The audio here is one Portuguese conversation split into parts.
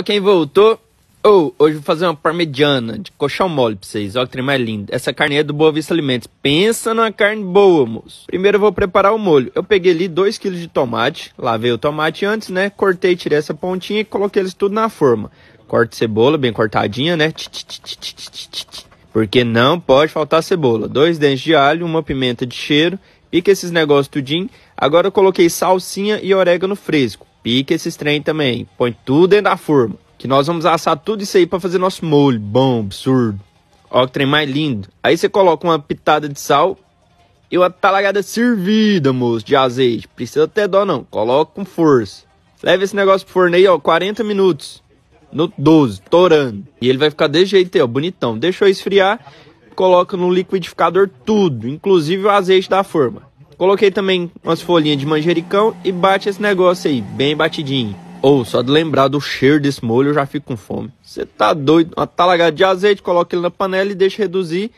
Pra quem voltou, oh, hoje vou fazer uma parmegiana de colchão mole pra vocês. Olha que trem mais lindo. Essa carne é do Boa Vista Alimentos. Pensa numa carne boa, moço. Primeiro eu vou preparar o molho. Eu peguei ali 2 kg de tomate. Lavei o tomate antes, né? Cortei, tirei essa pontinha e coloquei eles tudo na forma. Corte cebola bem cortadinha, né? Porque não pode faltar cebola. Dois dentes de alho, uma pimenta de cheiro. Pica esses negócios tudinho. Agora eu coloquei salsinha e orégano fresco. Pica esses trem também. Põe tudo dentro da forma. Que nós vamos assar tudo isso aí para fazer nosso molho. Bom, absurdo. Ó, que trem mais lindo. Aí você coloca uma pitada de sal e uma talagada servida, moço, de azeite. Precisa ter dó, não. Coloca com força. Leva esse negócio pro forno aí, ó, 40 minutos. No 12, torando. E ele vai ficar desse jeito aí, ó, bonitão. Deixou esfriar, coloca no liquidificador tudo, inclusive o azeite da forma. Coloquei também umas folhinhas de manjericão e bate esse negócio aí, bem batidinho. Ou, oh, só de lembrar do cheiro desse molho eu já fico com fome. Você tá doido? Uma talagada de azeite, coloca ele na panela e deixa reduzir.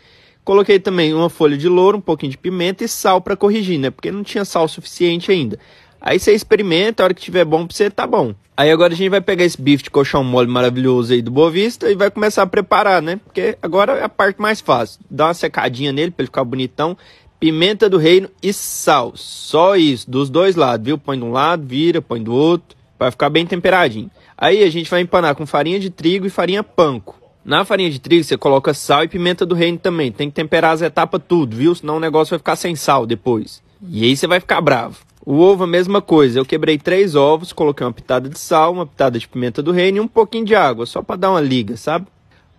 Coloquei também uma folha de louro, um pouquinho de pimenta e sal para corrigir, né? Porque não tinha sal suficiente ainda. Aí você experimenta, a hora que tiver bom pra você, tá bom. Aí agora a gente vai pegar esse bife de colchão mole maravilhoso aí do Boa Vista e vai começar a preparar, né? Porque agora é a parte mais fácil. Dá uma secadinha nele pra ele ficar bonitão pimenta do reino e sal. Só isso, dos dois lados, viu? Põe de um lado, vira, põe do outro, vai ficar bem temperadinho. Aí a gente vai empanar com farinha de trigo e farinha panko. Na farinha de trigo você coloca sal e pimenta do reino também. Tem que temperar as etapas tudo, viu? Senão o negócio vai ficar sem sal depois. E aí você vai ficar bravo. O ovo a mesma coisa. Eu quebrei três ovos, coloquei uma pitada de sal, uma pitada de pimenta do reino e um pouquinho de água, só para dar uma liga, sabe?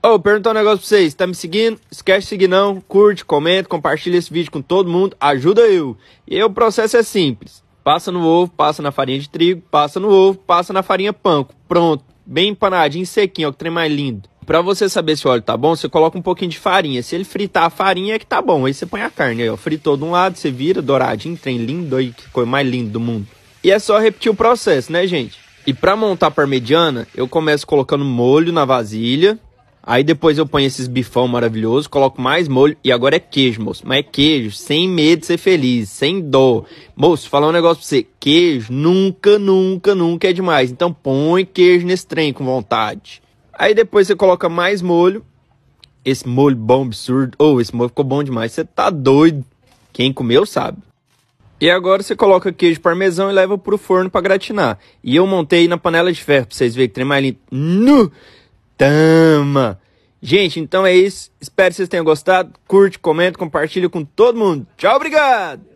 Ô, oh, perguntar um negócio pra vocês. Tá me seguindo? Esquece de seguir não. Curte, comenta, compartilha esse vídeo com todo mundo. Ajuda eu. E o processo é simples. Passa no ovo, passa na farinha de trigo, passa no ovo, passa na farinha panko. Pronto. Bem empanadinho, sequinho, ó. Que trem mais lindo. Pra você saber se o óleo tá bom, você coloca um pouquinho de farinha. Se ele fritar a farinha é que tá bom. Aí você põe a carne aí, ó. Fritou de um lado, você vira douradinho, trem lindo aí. Que coisa mais linda do mundo. E é só repetir o processo, né, gente? E para montar a parmegiana, eu começo colocando molho na vasilha, Aí depois eu ponho esses bifão maravilhoso, coloco mais molho e agora é queijo, moço. Mas é queijo, sem medo de ser feliz, sem dó. Moço, falar um negócio pra você. Queijo nunca, nunca, nunca é demais. Então põe queijo nesse trem com vontade. Aí depois você coloca mais molho. Esse molho bom, absurdo. Ou oh, esse molho ficou bom demais. Você tá doido. Quem comeu sabe. E agora você coloca queijo parmesão e leva pro forno para gratinar. E eu montei na panela de ferro pra vocês verem que trem mais lindo. No! Tama. Gente, então é isso. Espero que vocês tenham gostado. Curte, comenta, compartilha com todo mundo. Tchau, obrigado!